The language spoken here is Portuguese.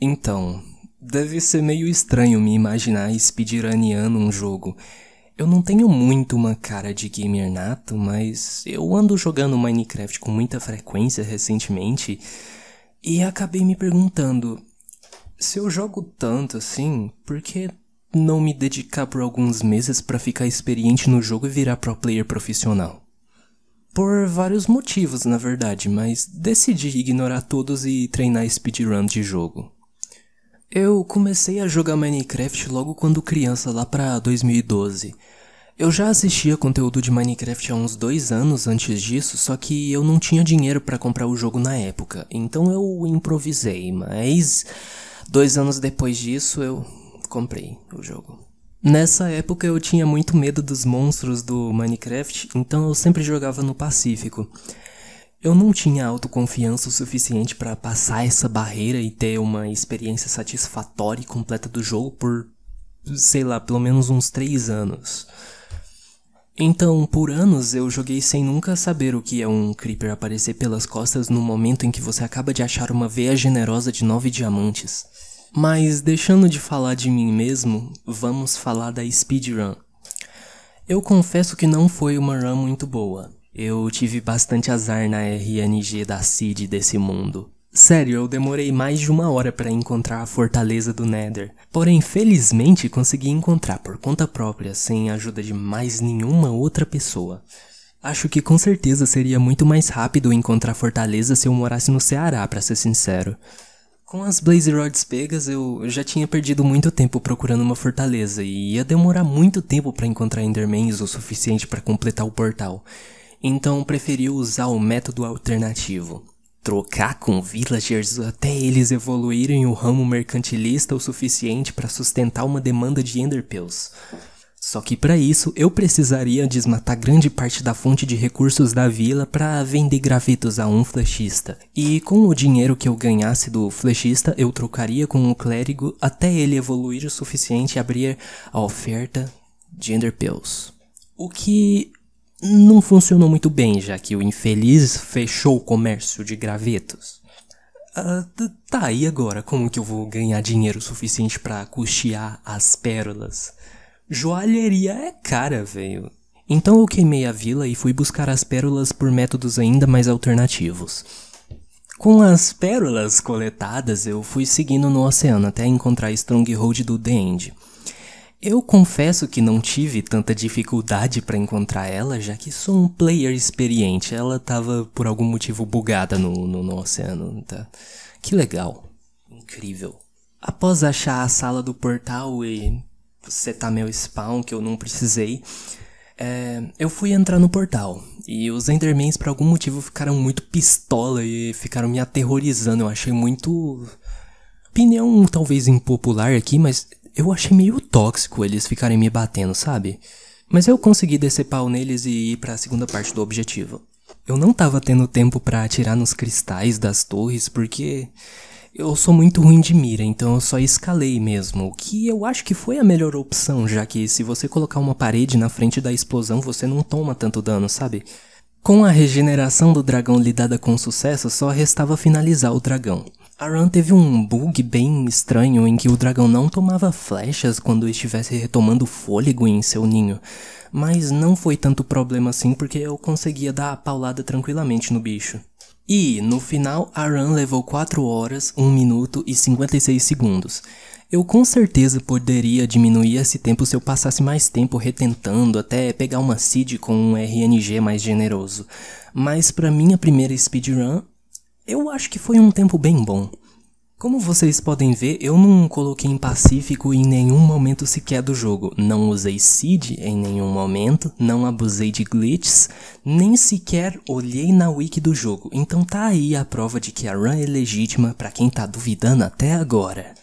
Então, deve ser meio estranho me imaginar speedrunando um jogo. Eu não tenho muito uma cara de gamer nato, mas eu ando jogando Minecraft com muita frequência recentemente e acabei me perguntando: se eu jogo tanto assim, por que não me dedicar por alguns meses para ficar experiente no jogo e virar pro player profissional? Por vários motivos, na verdade, mas decidi ignorar todos e treinar speedrun de jogo. Eu comecei a jogar Minecraft logo quando criança, lá pra 2012. Eu já assistia conteúdo de Minecraft há uns dois anos antes disso, só que eu não tinha dinheiro para comprar o jogo na época, então eu improvisei, mas dois anos depois disso eu comprei o jogo. Nessa época eu tinha muito medo dos monstros do Minecraft, então eu sempre jogava no Pacífico. Eu não tinha autoconfiança o suficiente para passar essa barreira e ter uma experiência satisfatória e completa do jogo por, sei lá, pelo menos uns 3 anos. Então, por anos eu joguei sem nunca saber o que é um creeper aparecer pelas costas no momento em que você acaba de achar uma veia generosa de 9 diamantes. Mas deixando de falar de mim mesmo, vamos falar da speedrun. Eu confesso que não foi uma run muito boa. Eu tive bastante azar na RNG da CID desse mundo. Sério, eu demorei mais de uma hora para encontrar a fortaleza do Nether, porém felizmente consegui encontrar por conta própria, sem a ajuda de mais nenhuma outra pessoa. Acho que com certeza seria muito mais rápido encontrar a fortaleza se eu morasse no Ceará, para ser sincero. Com as Blaze Rods pegas, eu já tinha perdido muito tempo procurando uma fortaleza e ia demorar muito tempo para encontrar Endermans o suficiente para completar o portal então preferiu usar o método alternativo. Trocar com villagers até eles evoluírem o ramo mercantilista o suficiente para sustentar uma demanda de enderpeels. Só que para isso eu precisaria desmatar grande parte da fonte de recursos da vila para vender gravetos a um flechista. E com o dinheiro que eu ganhasse do flechista, eu trocaria com o um clérigo até ele evoluir o suficiente e abrir a oferta de enderpeels. O que não funcionou muito bem, já que o infeliz fechou o comércio de gravetos. Uh, tá, e agora? Como que eu vou ganhar dinheiro suficiente para custear as pérolas? Joalheria é cara, velho. Então eu queimei a vila e fui buscar as pérolas por métodos ainda mais alternativos. Com as pérolas coletadas, eu fui seguindo no oceano até encontrar a Stronghold do Dende. Eu confesso que não tive tanta dificuldade para encontrar ela, já que sou um player experiente. Ela estava por algum motivo bugada no, no, no oceano. Tá? Que legal. Incrível. Após achar a sala do portal e setar meu spawn, que eu não precisei, é, eu fui entrar no portal. E os Endermans, por algum motivo, ficaram muito pistola e ficaram me aterrorizando. Eu achei muito. Opinião talvez impopular aqui, mas eu achei meio tóxico eles ficarem me batendo, sabe? Mas eu consegui descer pau neles e ir para a segunda parte do objetivo. Eu não tava tendo tempo para atirar nos cristais das torres porque eu sou muito ruim de mira, então eu só escalei mesmo, o que eu acho que foi a melhor opção, já que se você colocar uma parede na frente da explosão, você não toma tanto dano, sabe? Com a regeneração do dragão lidada com sucesso, só restava finalizar o dragão. A run teve um bug bem estranho em que o dragão não tomava flechas quando estivesse retomando fôlego em seu ninho, mas não foi tanto problema assim porque eu conseguia dar a paulada tranquilamente no bicho. E, no final, a run levou 4 horas, 1 minuto e 56 segundos. Eu com certeza poderia diminuir esse tempo se eu passasse mais tempo retentando até pegar uma seed com um RNG mais generoso. Mas para minha primeira speedrun, eu acho que foi um tempo bem bom. Como vocês podem ver, eu não coloquei em pacífico em nenhum momento sequer do jogo, não usei seed em nenhum momento, não abusei de glitches, nem sequer olhei na wiki do jogo, então tá aí a prova de que a run é legítima para quem tá duvidando até agora.